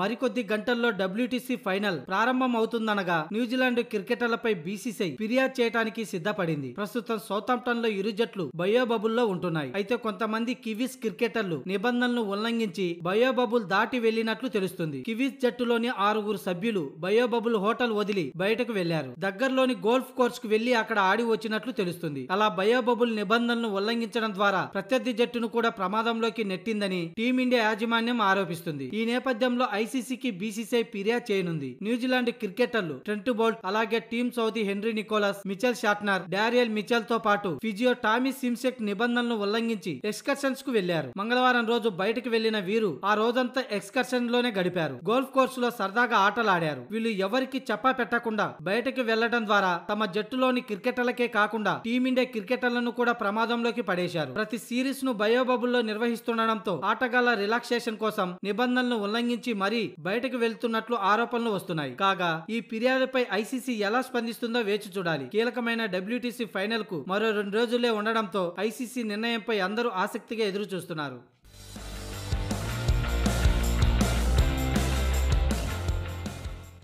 మరికొద్ది గంటల్లో WTC final ప్రారంభం అవుతుందనగా న్యూజిలాండ్ క్రికెటర్లపై బీసీసీఐ ఫిర్యాదు చేయడానికి సిద్ధపడింది ప్రస్తుతం సౌతాంప్టన్ లో ఇరు జట్లు బయోబబుల్లో ఉంటున్నాయి అయితే కొంతమంది కివీస్ క్రికెటర్లు నిబంధనలను ఉల్లంఘించి బయోబబుల్ దాటి వెళ్లినట్లు తెలుస్తుంది కివీస్ జట్టులోని ఆరుగురు సభ్యులు బయోబబుల్ హోటల్ వదిలి బయటకు వెళ్లారు దగ్గరలోని గోల్ఫ్ కోర్స్ కు వెళ్లి అక్కడ ఆడి వచ్చినట్లు తెలుస్తుంది అలా బయోబబుల్ నిబంధనలను ఉల్లంఘించడం ద్వారా ప్రత్యర్థి జట్టును కూడా ప్రమాదంలోకి నెట్టిందని టీమిండియా యాజమాన్యం ఆరోపిస్తుంది ఈ నేపథ్యంలో ఐసీసీకి బీసీసీఐ ఫిర్యాదు చేయనుంది న్యూజిలాండ్ క్రికెటర్లు ట్రెంట్ బోల్ట్ అలాగే Tim Southee Henry Nicholls Mitchell Santner Daryl Mitchell తో పాటు ఫిజియో టామీ సిమ్సెక్ నిబంధనలను ఉల్లంఘించి ఎక్స్కర్షన్స్ కు వెళ్లారు మంగళవారం రోజు బయటకు వెళ్లిన వీరు ఆ రోజంతా ఎక్స్కర్షన్ లోనే గడిపారు గోల్ఫ్ కోర్సు లో సరదాగా ఆటలాడారు వీళ్ళు ఎవరికి చప్పా పెట్టకుండా బయటకు వెళ్లడం ద్వారా తమ జట్టులోని క్రికెటర్లకే కాకుండా టీమిండియా క్రికెటర్లను కూడా ప్రమాదంలోకి పడేశారు ప్రతి సిరీస్ ను బయోబబుల్లో నిర్వహిస్తుండడంతో ఆటగాళ్ల రిలాక్సేషన్ కోసం నిబంధనలను ఉల్లంఘించి మరి మరి బయటకు వెళ్తున్నట్లు ఆరోపణలు వస్తున్నాయి కాగా ఈ ఫిర్యాదుపై ఐసీసీ ఎలా స్పందిస్తుందో వేచి చూడాలి కీలకమైన డబ్ల్యూటీసీ ఫైనల్ కు మరో రెండు రోజులే ఉండడంతో ఐసీసీ నిర్ణయంపై అందరూ ఆసక్తిగా ఎదురు చూస్తున్నారు